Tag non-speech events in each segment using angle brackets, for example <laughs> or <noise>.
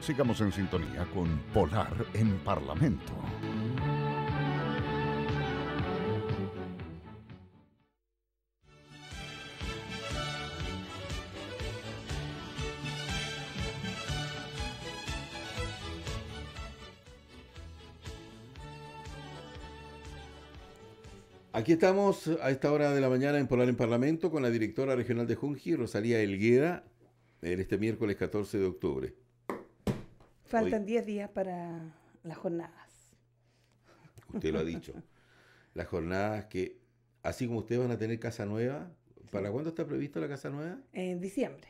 Sigamos en sintonía con Polar en Parlamento. Aquí estamos a esta hora de la mañana en Polar en Parlamento con la directora regional de Junji, Rosalía Elguera, este miércoles 14 de octubre. Faltan 10 días para las jornadas. Usted lo ha dicho. las jornadas que, así como ustedes van a tener casa nueva, ¿para cuándo está prevista la casa nueva? En diciembre.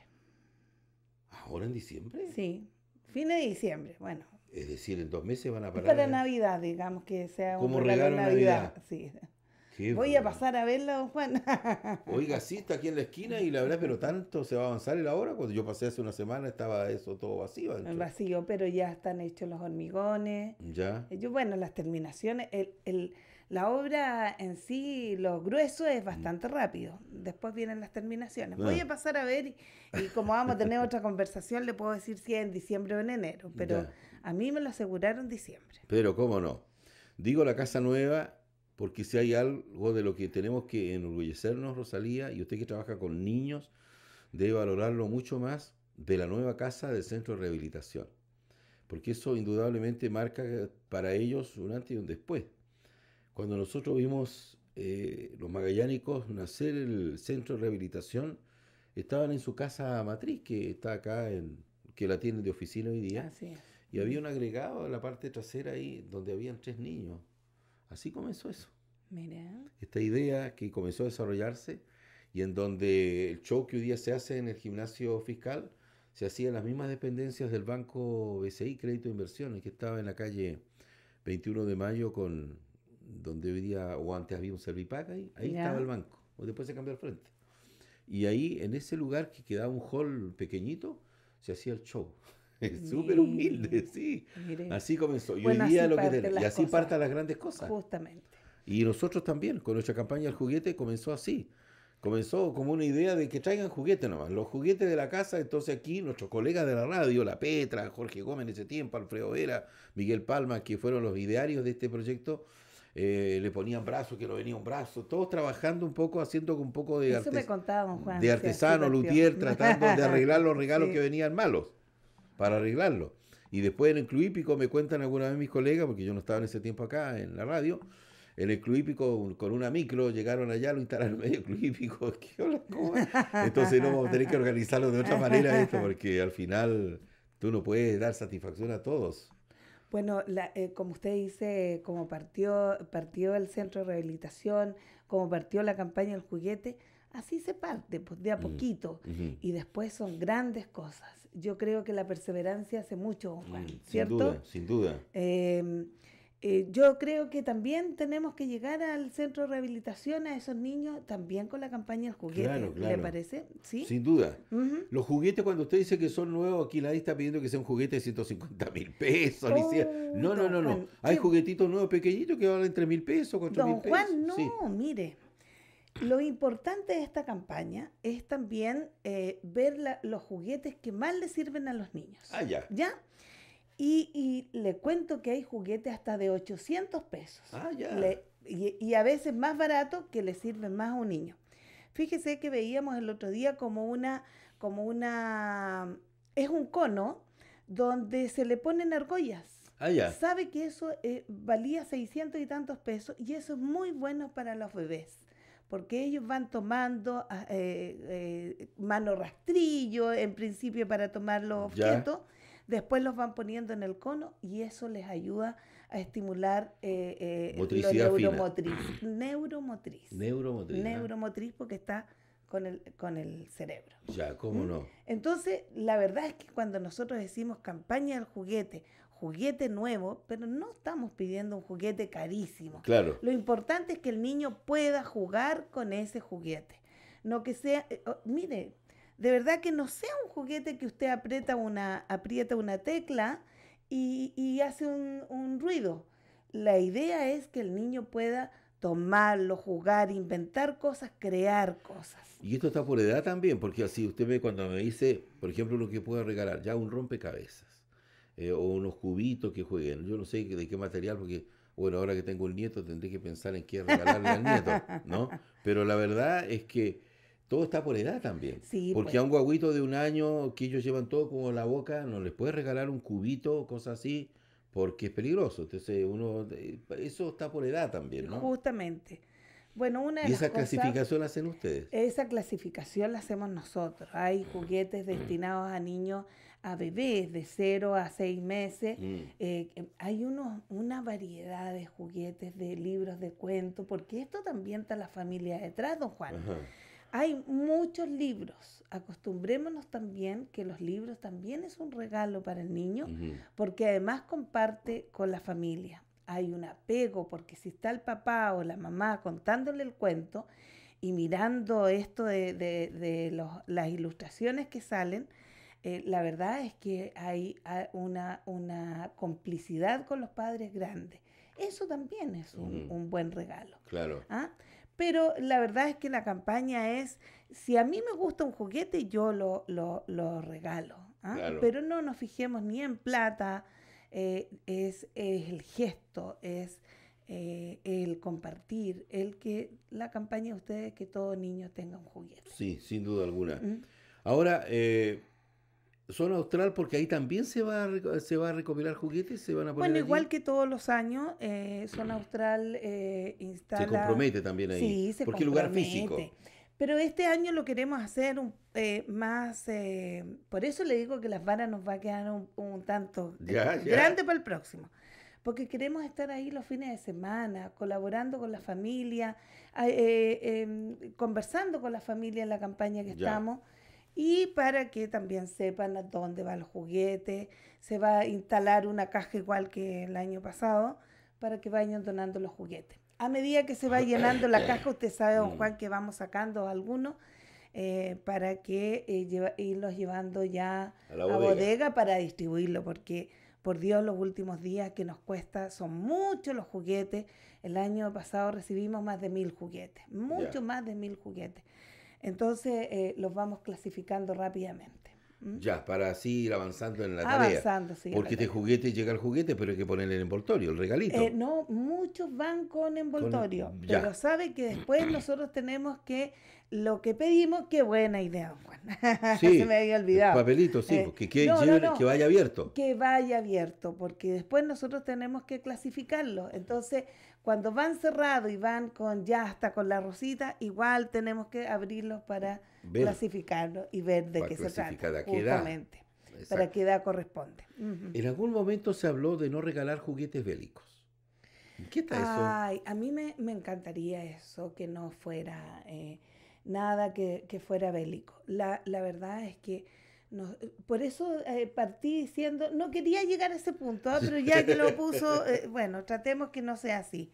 ¿Ahora en diciembre? Sí, fin de diciembre, bueno. Es decir, en dos meses van a parar. Para Navidad, digamos que sea un como regalo, Navidad. Navidad. Sí. Voy a pasar a verla, don Juan. <laughs> Oiga, sí, está aquí en la esquina y la verdad, pero tanto se va a avanzar en la hora. Cuando yo pasé hace una semana estaba eso todo vacío. En Vacío, pero ya están hechos los hormigones. Ya. Eh, yo, bueno, las terminaciones, la obra en sí, lo grueso es bastante mm. rápido. Después vienen las terminaciones. Voy ah. a pasar a ver y, como vamos a tener otra conversación, le puedo decir si es en diciembre o en enero. Pero a mí me lo aseguraron diciembre. Pero, ¿cómo no? Digo la casa nueva porque si hay algo de lo que tenemos que enorgullecernos, Rosalía, y usted que trabaja con niños, debe valorarlo mucho más de la nueva casa del centro de rehabilitación, porque eso indudablemente marca para ellos un antes y un después. Cuando nosotros vimos eh, los magallánicos nacer el centro de rehabilitación, estaban en su casa matriz, que está acá, que la tienen de oficina hoy día, y había un agregado en la parte trasera ahí donde habían tres niños Así comenzó eso. Esta idea que comenzó a desarrollarse y en donde el show que hoy día se hace en el gimnasio fiscal se hacía en las mismas dependencias del Banco BCI Crédito de Inversiones, que estaba en la calle 21 de mayo con donde hoy día, o antes había un Servipac ahí, ahí estaba el banco, o después se cambió al frente. Y ahí, en ese lugar que quedaba un hall pequeñito, se hacía el show. <laughs> Súper humilde, sí. Así comenzó. Y lo que Y así partan las grandes cosas. Justamente. Y nosotros también, con nuestra campaña el juguete comenzó así. Comenzó como una idea de que traigan juguetes nomás, los juguetes de la casa. Entonces aquí nuestros colegas de la radio, la Petra, Jorge Gómez en ese tiempo, Alfredo Vera, Miguel Palma, que fueron los idearios de este proyecto, eh, le ponían brazos, que lo venía un brazo, todos trabajando un poco, haciendo un poco de, de artesano, luthier, tratando de arreglar <laughs> los regalos que venían malos para arreglarlo. Y después en el Club Hípico me cuentan alguna vez mis colegas, porque yo no estaba en ese tiempo acá en la radio, en el Club Hípico con una micro llegaron allá, lo instalaron medio Club Hípico. <laughs> Entonces no vamos a tener que organizarlo de otra manera esto, porque al final tú no puedes dar satisfacción a todos. Bueno, eh, como usted dice, como partió, partió el centro de rehabilitación, como partió la campaña del juguete, Así se parte, pues, de a mm, poquito. Y después son grandes cosas. Yo creo que la perseverancia hace mucho, mm, Juan, ¿cierto? Sin duda, sin duda. Em, eh, yo creo que también tenemos que llegar al centro de rehabilitación a esos niños también con la campaña del juguete. Claro, claro. ¿Le parece? ¿Sí? Sin duda. Los juguetes, cuando usted dice que son nuevos, aquí la está pidiendo que sea un juguete de 150 mil pesos. Oh, no, no, no, no. Hay juguetitos nuevos pequeñitos que valen 3 mil pesos, 4 mil pesos. Juan, no, mire. Lo importante de esta campaña es también eh, ver los juguetes que más le sirven a los niños. Ah, ya. ¿Ya? Y, le cuento que hay juguetes hasta de 800 pesos. Ah, ya. y, a veces más barato que le sirven más a un niño. Fíjese que veíamos el otro día como una, como una, es un cono donde se le ponen argollas. Ah, ya. Sabe que eso eh, valía 600 y tantos pesos y eso es muy bueno para los bebés porque ellos van tomando ah, eh, eh, mano rastrillo, en principio para tomar los objetos, después los van poniendo en el cono y eso les ayuda a estimular eh, eh neuromotriz, neuromotriz. ¿ah? Neuromotriz. porque está con el, con el cerebro. Ya, ¿cómo ¿Mm? no? Entonces, la verdad es que cuando nosotros decimos campaña del juguete juguete nuevo, pero no estamos pidiendo un juguete carísimo. Claro. Lo importante es que el niño pueda jugar con ese juguete. No que sea, eh, oh, mire, de verdad que no sea un juguete que usted aprieta una, aprieta una tecla y, hace un, ruido. La idea es que el niño pueda tomarlo, jugar, inventar cosas, crear cosas. Y esto está por edad también, porque así usted ve cuando me dice, por ejemplo, lo que puedo regalar, ya un rompecabezas. Eh, o unos cubitos que jueguen. Yo no sé de qué material, porque, bueno, ahora que tengo un nieto tendré que pensar en qué regalarle al nieto, ¿no? <laughs> Pero la verdad es que todo está por edad también. Sí, porque pues. a un guaguito de un año que ellos llevan todo como la boca, no les puedes regalar un cubito, cosas así, porque es peligroso. Entonces, uno, eh, eso está por edad también, ¿no? Justamente. Bueno, una de esa clasificación la hacen ustedes? Esa clasificación la hacemos nosotros. Hay juguetes mm. destinados a niños a bebés de 0 a 6 meses. Mm. Eh, em, hay una variedad de juguetes, de libros, de cuentos, porque esto también está la familia detrás, don Juan. Hay muchos libros. Acostumbrémonos también que los libros también es un regalo para el niño, porque además comparte con la familia. Hay un apego, porque si está el papá o la mamá contándole el cuento y mirando esto de, de los, las ilustraciones que salen, eh, la verdad es que hay una, una complicidad con los padres grandes Eso también es un, buen regalo. Claro. ¿ah? Pero la verdad es que la campaña es, si a mí me gusta un juguete, yo lo, lo, regalo. ¿ah? Pero no nos fijemos ni en plata, eh, es, el gesto, es eh, el compartir, el que la campaña de ustedes que todo niño tenga un juguete. Sí, sin duda alguna. Ahora, eh, Zona austral, porque ahí también se va a, se va a recopilar juguetes, se van a poner. Bueno, igual que todos los años, eh, Zona Austral eh, instala. Se compromete también ahí. Sí, se porque compromete. lugar físico. Pero este año lo queremos hacer eh, más. Eh, por eso le digo que las varas nos va a quedar un, tanto grande para el próximo. Porque queremos estar ahí los fines de semana, colaborando con la familia, em, conversando con la familia en la campaña que estamos y para que también sepan a dónde va el juguete. Se va a instalar una caja igual que el año pasado para que vayan donando los juguetes. A medida que se va llenando la caja, <coughs> usted sabe, don mm. Juan, que vamos sacando algunos eh, para que eh, irlos llevando ya a, la bodega. para distribuirlo, porque por Dios, los últimos días que nos cuesta son muchos los juguetes. El año pasado recibimos más de mil juguetes, mucho más de mil juguetes. Entonces eh, los vamos clasificando rápidamente. ¿Mm? Ya, para así ir avanzando en la tarea. Avanzando, sí. Porque este juguete llega el juguete, pero hay que ponerle el envoltorio, el regalito. Eh, no, muchos van con envoltorio. Pero sabe que después <clears throat> nosotros tenemos que lo que pedimos, qué buena idea, Juan. <laughs> Sí, Se me había olvidado. papelito, sí, eh, que, vaya abierto. Que vaya abierto, porque después nosotros tenemos que clasificarlo. Entonces, cuando van cerrados y van con ya hasta con la rosita, igual tenemos que abrirlos para clasificarlos y ver de qué se trata. Justamente. Para qué edad corresponde. En algún momento se habló de no regalar juguetes bélicos. ¿Qué tal eso? Ay, a mí me, encantaría eso, que no fuera eh, nada que, fuera bélico. la verdad es que por eso eh, partí diciendo, no quería llegar a ese punto, ah, pero ya que lo puso, eh, <laughs> bueno, tratemos que no sea así.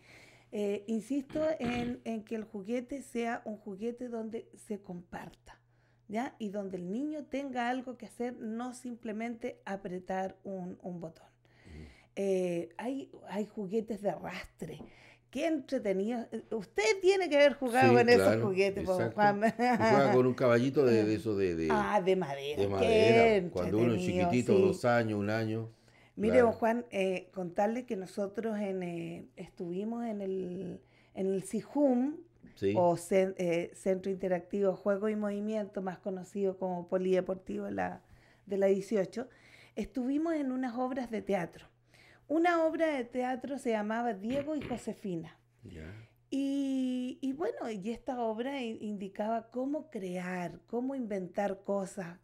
Eh, insisto en, que el juguete sea un juguete donde se comparta, ¿ya? Y donde el niño tenga algo que hacer, no simplemente apretar un, botón. hay, hay juguetes de arrastre qué entretenido. Usted tiene que haber jugado con esos juguetes, pues, Juan. Jugaba con un caballito de, eso de, Ah, de madera. De madera. Cuando uno es chiquitito, dos años, un año. Mire, Juan, eh, contarle que nosotros eh, estuvimos en el, en el CIJUM, o eh, Centro Interactivo Juego y Movimiento, más conocido como Polideportivo de la 18, estuvimos en unas obras de teatro. Una obra de teatro se llamaba Diego y Josefina. Y, y, bueno, y esta obra indicaba cómo crear, cómo inventar cosas.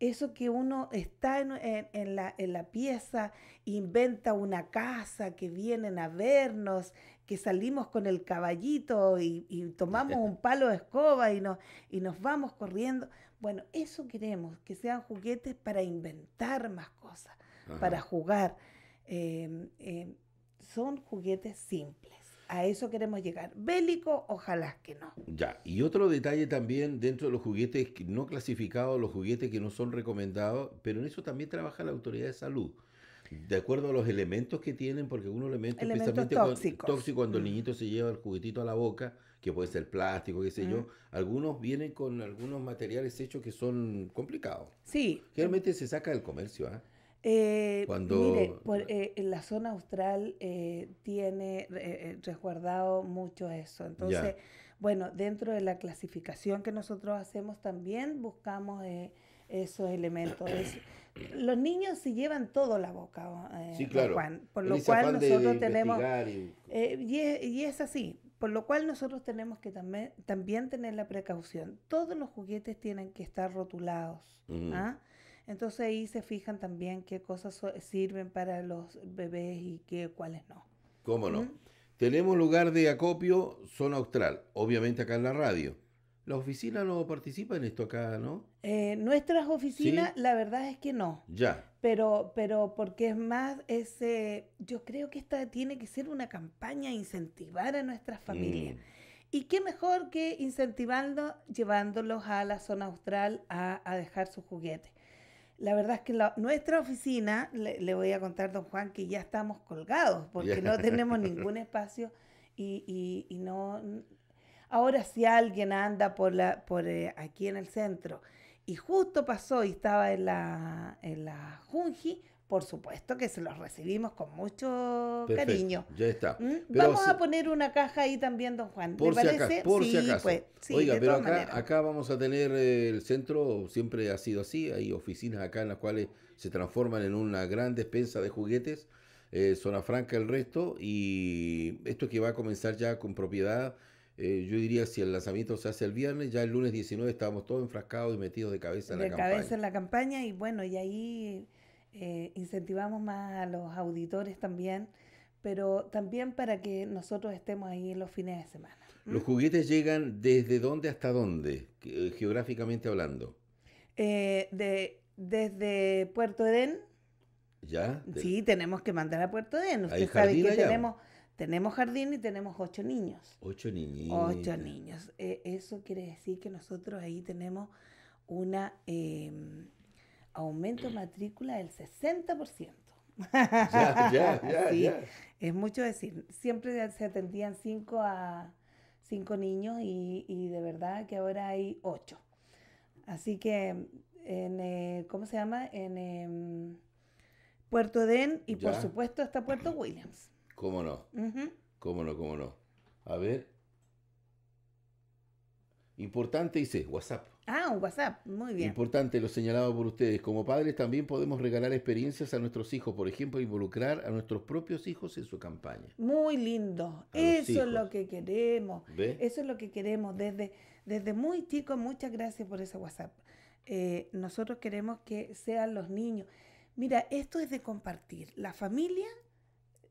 Eso que uno está en, la, pieza, inventa una casa, que vienen a vernos, que salimos con el caballito y, tomamos <laughs> un palo de escoba y nos, vamos corriendo. Bueno, eso queremos, que sean juguetes para inventar más cosas, para jugar Em, em, son juguetes simples. A eso queremos llegar. Bélico, ojalá que no. Ya, y otro detalle también dentro de los juguetes no clasificados, los juguetes que no son recomendados, pero en eso también trabaja la autoridad de salud. De acuerdo a los elementos que tienen, porque algunos elementos, especialmente tóxicos. Cuando, tóxico, cuando el mm. niñito se lleva el juguetito a la boca, que puede ser plástico, qué sé yo, mm. algunos vienen con algunos materiales hechos que son complicados. Sí. Realmente se saca del comercio, ¿ah? Eh, Cuando... Eh, en la zona austral eh, tiene resguardado mucho eso. Entonces, bueno, dentro de la clasificación que nosotros hacemos también buscamos esos elementos. los niños se llevan todo la boca, oh, por lo cual nosotros tenemos... Y... es, así, por lo cual nosotros tenemos que también, también tener la precaución. Todos los juguetes tienen que estar rotulados. Entonces ahí se fijan también qué cosas sirven para los bebés y qué, cuáles no. ¿Cómo no? Tenemos lugar de acopio, zona austral, obviamente acá en la radio. La oficina no participa en esto acá, ¿no? Eh, nuestras oficinas, la verdad es que no. Ya. Pero, pero porque es más, ese, yo creo que esta tiene que ser una campaña incentivar a nuestras familias. Mm. Y qué mejor que incentivando, llevándolos a la zona austral a, a dejar sus juguetes la verdad es que la, nuestra oficina, le, voy a contar, don Juan, que ya estamos colgados porque no tenemos ningún espacio y, y, y, no... Ahora si alguien anda por, la, por eh, aquí en el centro y justo pasó y estaba en la, en la Junji, por supuesto que se los recibimos con mucho cariño. Ya está. ¿Mm? Vamos a poner una caja ahí también, don Juan. Por parece? acaso. Pues, Oiga, pero acá, acá, vamos a tener eh, el centro, siempre ha sido así, hay oficinas acá en las cuales se transforman en una gran despensa de juguetes, eh, zona franca el resto, y esto que va a comenzar ya con propiedad. Eh, yo diría si el lanzamiento se hace el viernes, ya el lunes 19 estábamos todos enfrascados y metidos de cabeza en la campaña. De cabeza en la campaña y bueno, y ahí eh, incentivamos más a los auditores también, pero también para que nosotros estemos ahí en los fines de semana. ¿Los ¿Mm? juguetes llegan desde dónde hasta dónde, eh, geográficamente hablando? Eh, de, desde Puerto Edén. ¿Ya? Sí, tenemos que mandar a Puerto Edén. Usted sabe que tenemos... Tenemos jardín y tenemos ocho niños. Ocho niños. Ocho niños. eso quiere decir que nosotros ahí tenemos una em, aumento mm. matrícula del 60%. Ya, ya, <laughs> ya, Es mucho decir, siempre se atendían 5 a cinco niños y, de verdad que ahora hay ocho. Así que, en, eh, ¿cómo se llama? En em, Puerto Den y por supuesto hasta Puerto Williams. ¿Cómo no? ¿Cómo no? ¿Cómo no? A ver, Importante, dice WhatsApp. Ah, un WhatsApp, muy bien. Importante, lo señalado por ustedes. Como padres también podemos regalar experiencias a nuestros hijos, por ejemplo, involucrar a nuestros propios hijos en su campaña. Muy lindo, eso es lo que queremos. Eso es lo que queremos desde, desde muy chico. Muchas gracias por ese WhatsApp. Eh, nosotros queremos que sean los niños. Mira, esto es de compartir. La familia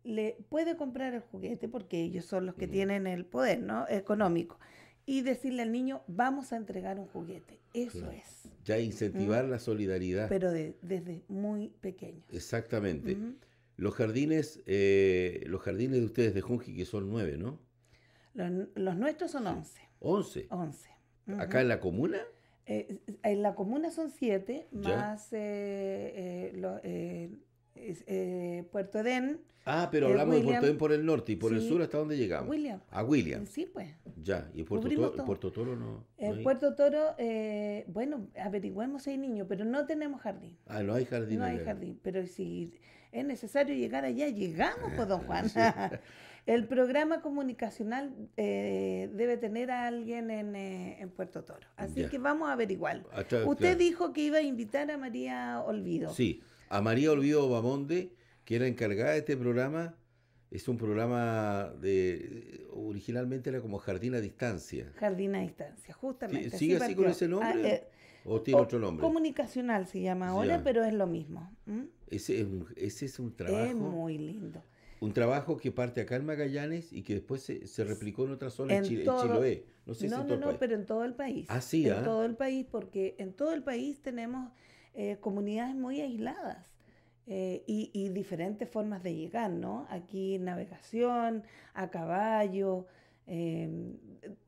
le puede comprar el juguete porque ellos son los que tienen el poder ¿no? económico y decirle al niño, vamos a entregar un juguete. Eso es. Ya incentivar ¿Mm? la solidaridad. Pero desde muy pequeño. Exactamente. Los jardines, eh, los jardines de ustedes de Junji, que son nueve, ¿no? Los, nuestros son once. ¿Once? Once. ¿Acá en la comuna? Eh, en la comuna son siete, más eh, eh eh, Puerto Edén. Ah, pero hablamos de Puerto Edén por el norte y por el sur hasta donde llegamos. A William. Sí, pues. Ya, y Puerto, Toro, Puerto Toro no. en Puerto Toro, eh, bueno, averiguamos hay niños, pero no tenemos jardín. Ah, no hay jardín. No hay jardín, pero si es necesario llegar allá, llegamos, por pues, don <laughs> Juan. <laughs> el programa comunicacional eh, debe tener a alguien en, eh, Puerto Toro. Así que vamos a averiguarlo. Ah, Usted dijo que iba a invitar a María Olvido. Sí a María Olvido Bamonde, que era encargada de este programa. Es un programa de. Originalmente era como Jardín a Distancia. Jardín a Distancia, justamente. ¿Sigue así, con ese nombre? Ah, eh, ¿O tiene otro nombre? Comunicacional se llama ahora, pero es lo mismo. Ese, es un, trabajo. Es muy lindo. Un trabajo que parte acá en Magallanes y que después se, replicó en otras zonas, en, Chile, en Chiloé. No, sé si no, no, pero en todo el país. Ah, sí, en ¿ah? todo el país, porque en todo el país tenemos eh, comunidades muy aisladas. Eh, y, diferentes formas de llegar, ¿no? Aquí navegación, a caballo, em,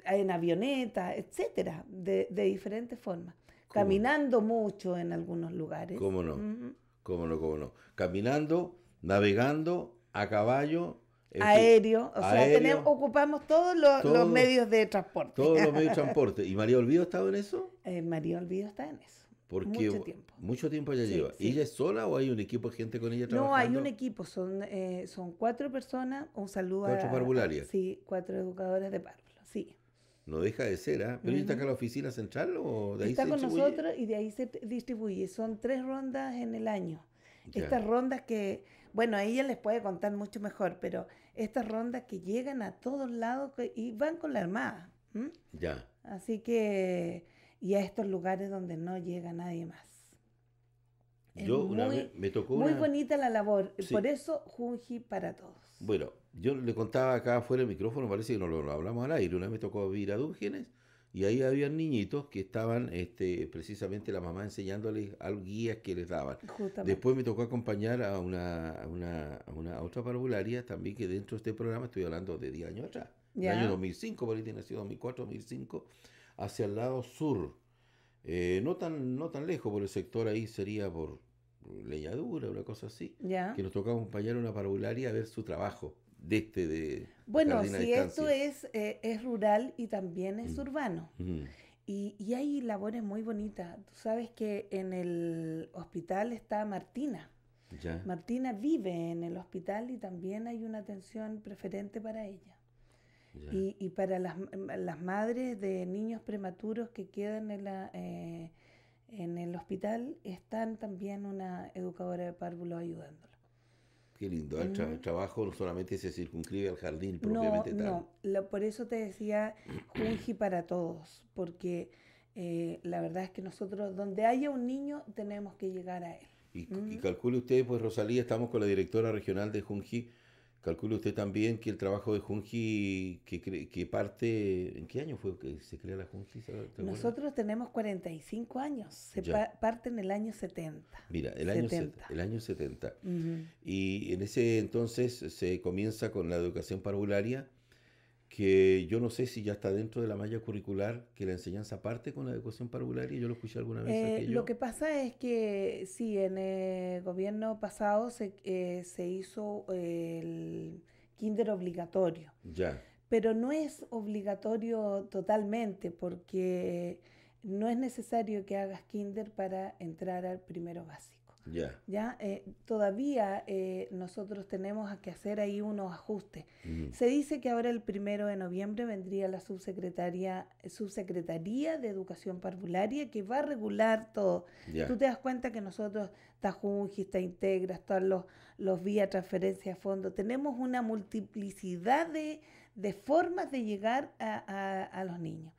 en avioneta, etcétera, de, diferentes formas. Caminando mucho en algunos lugares. ¿Cómo no? ¿Cómo no? Caminando, navegando, a caballo. Aéreo, o sea, ocupamos todos los, medios de transporte. Todos los medios de <laughs> transporte. ¿Y María Olvido ha estado en eso? Eh, María Olvido está en eso mucho tiempo. Mucho tiempo ella lleva. ¿Y ella es sola o hay un equipo de gente con ella trabajando? No, hay un equipo, son, eh, son cuatro personas. Un saludo ¿Cuatro a. Cuatro parvularias. Sí, cuatro educadoras de párvulo, sí. No deja de ser, ¿ah? ¿Pero ella está acá en la oficina central o de ahí Está con nosotros y de ahí se distribuye. Son tres rondas en el año. Estas rondas que, bueno, a ella les puede contar mucho mejor, pero estas rondas que llegan a todos lados y van con la armada. Ya. Así que y a estos lugares donde no llega nadie más. yo una me tocó muy bonita la labor, por eso Junji para todos. Bueno, yo le contaba acá afuera el micrófono, parece que no lo, hablamos al aire, una vez me tocó ir a Dúrgenes y ahí había niñitos que estaban este, precisamente la mamá enseñándoles al guía que les daban. Después me tocó acompañar a una, a una, una otra parvularia también que dentro de este programa, estoy hablando de 10 años atrás, el año 2005, por ahí nació 2004, 2005 hacia el lado sur. Eh, no, tan, no tan lejos por el sector, ahí sería por leñadura, una cosa así. Que nos tocaba acompañar a una parvularia a ver su trabajo de este, Bueno, si esto es, eh, es rural y también es mm. urbano. Mm. Y, y, hay labores muy bonitas. Tú sabes que en el hospital está Martina. Martina vive en el hospital y también hay una atención preferente para ella. Y, para las, madres de niños prematuros que quedan en, la, eh, en el hospital, están también una educadora de párvulos ayudándola. Qué lindo, el, trabajo no solamente se circunscribe al jardín propiamente no, No, por eso te decía Junji para todos, porque eh, la verdad es que nosotros, donde haya un niño, tenemos que llegar a él. Y, y calcule usted, pues Rosalía, estamos con la directora regional de Junji Calcula usted también que el trabajo de Junji, que, que parte, ¿en qué año fue que se crea la Junji? Nosotros tenemos 45 años, se parte en el año 70. Mira, el año, el 70. Y en ese entonces se comienza con la educación parvularia que yo no sé si ya está dentro de la malla curricular, que la enseñanza parte con la educación parvularia, y yo lo escuché alguna vez. Eh, lo que pasa es que sí, en el gobierno pasado eh, se, hizo el kinder obligatorio. Ya. Pero no es obligatorio totalmente porque no es necesario que hagas kinder para entrar al primero básico. Ya, eh, todavía eh, nosotros tenemos que hacer ahí unos ajustes. Mm. Se dice que ahora el primero de noviembre vendría la subsecretaría, subsecretaría de Educación Parvularia que va a regular todo. Tú te das cuenta que nosotros, Tajunji, está Integra, están los, los vía transferencia a fondo, tenemos una multiplicidad de, formas de llegar a, a los niños.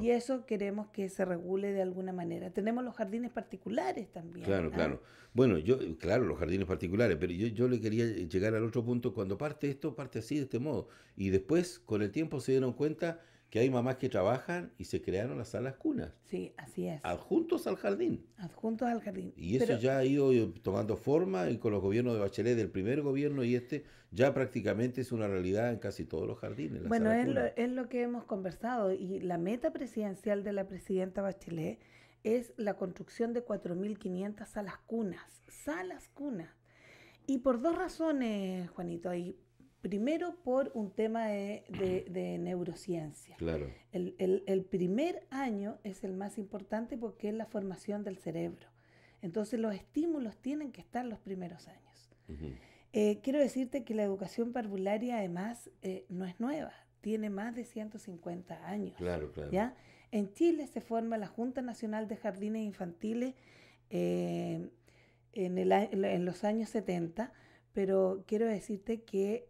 Y eso queremos que se regule de alguna manera. Tenemos los jardines particulares también. Claro, ¿ah? claro. Bueno, yo, claro, los jardines particulares, pero yo, yo le quería llegar al otro punto. Cuando parte esto, parte así, de este modo. Y después, con el tiempo, se dieron cuenta que hay mamás que trabajan y se crearon las salas cunas. Sí, así es. Adjuntos al jardín. Adjuntos al jardín. Y eso ya ha ido eh, tomando forma y con los gobiernos de Bachelet del primer gobierno y este ya prácticamente es una realidad en casi todos los jardines. bueno, es lo, que hemos conversado y la meta presidencial de la presidenta Bachelet es la construcción de 4.500 salas cunas. Salas cunas. Y por dos razones, Juanito, ahí primero por un tema de, de, neurociencia. Claro. El, el, primer año es el más importante porque es la formación del cerebro. Entonces los estímulos tienen que estar los primeros años. Eh, quiero decirte que la educación parvularia además eh, no es nueva, tiene más de 150 años. ¿ya? En Chile se forma la Junta Nacional de Jardines Infantiles eh, en, el, en los años 70 pero quiero decirte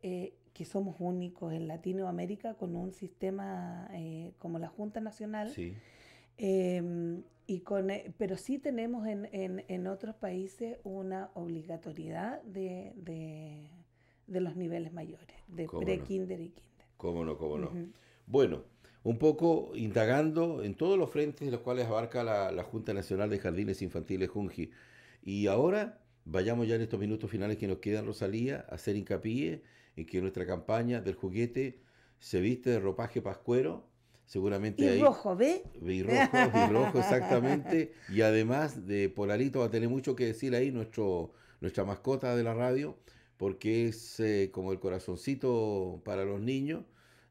eh, que, somos únicos en Latinoamérica con un sistema eh, como la Junta Nacional. Em, y con, eh, pero sí tenemos en, otros países una obligatoriedad de, los niveles mayores, de pre-kinder y kinder. ¿Cómo no? ¿Cómo no? Bueno, un poco indagando en todos los frentes los cuales abarca la, la Junta Nacional de Jardines Infantiles Junji. Y ahora vayamos ya en estos minutos finales que nos quedan, Rosalía, a hacer hincapié en que nuestra campaña del juguete se viste de ropaje pascuero. Seguramente ahí, rojo, ¿ve? Y rojo, exactamente. Y además de Polarito va a tener mucho que decir ahí nuestro, nuestra mascota de la radio, porque es eh, como el corazoncito para los niños,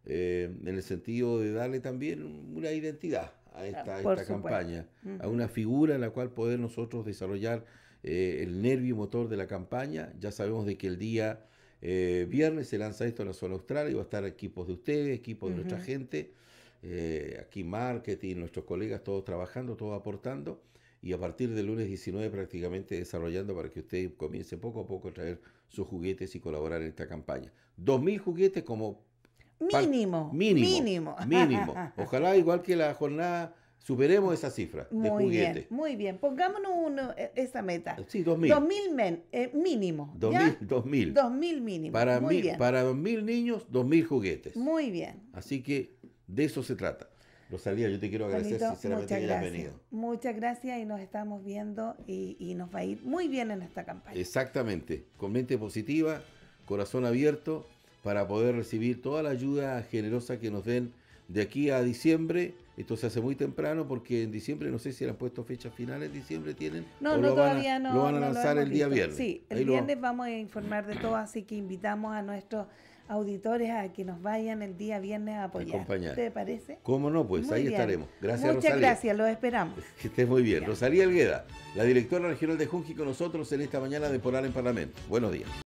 eh, en el sentido de darle también una identidad a esta, campaña, a una figura en la cual poder nosotros desarrollar eh, el nervio motor de la campaña. Ya sabemos de que el día eh, viernes se lanza esto en la zona austral y va a estar equipos de ustedes, equipos de nuestra gente, eh, aquí marketing, nuestros colegas, todos trabajando, todos aportando. Y a partir del lunes 19 prácticamente desarrollando para que ustedes comiencen poco a poco a traer sus juguetes y colaborar en esta campaña. dos mil juguetes como mínimo. Mínimo. Mínimo. <laughs> Ojalá igual que la jornada Superemos esa cifra muy de juguetes. Bien, muy bien, pongámonos e, esa meta. Sí, 2000. 2000 men, eh, mil mínimo. 2000, 2000. 2000 mínimo. Para, muy mil, bien. para 2000 niños, 2000 juguetes. Muy bien. Así que de eso se trata. Rosalía, yo te quiero agradecer sinceramente que hayas venido. Muchas gracias y nos estamos viendo y, nos va a ir muy bien en esta campaña. Exactamente, con mente positiva, corazón abierto para poder recibir toda la ayuda generosa que nos den de aquí a diciembre esto se hace muy temprano porque en diciembre, no sé si han puesto fechas finales, diciembre tienen. No, todavía no. Lo van a lanzar el día viernes. Sí, el viernes vamos. a informar de todo, así que invitamos a nuestros auditores a que nos vayan el día viernes a apoyar. ¿Te parece? ¿Cómo no? Pues ahí estaremos. Gracias, Muchas gracias, los esperamos. <laughs> Que estés muy bien. Rosalía Algueda, la directora regional de Junji, con nosotros en esta mañana de Polar en Parlamento. Buenos días.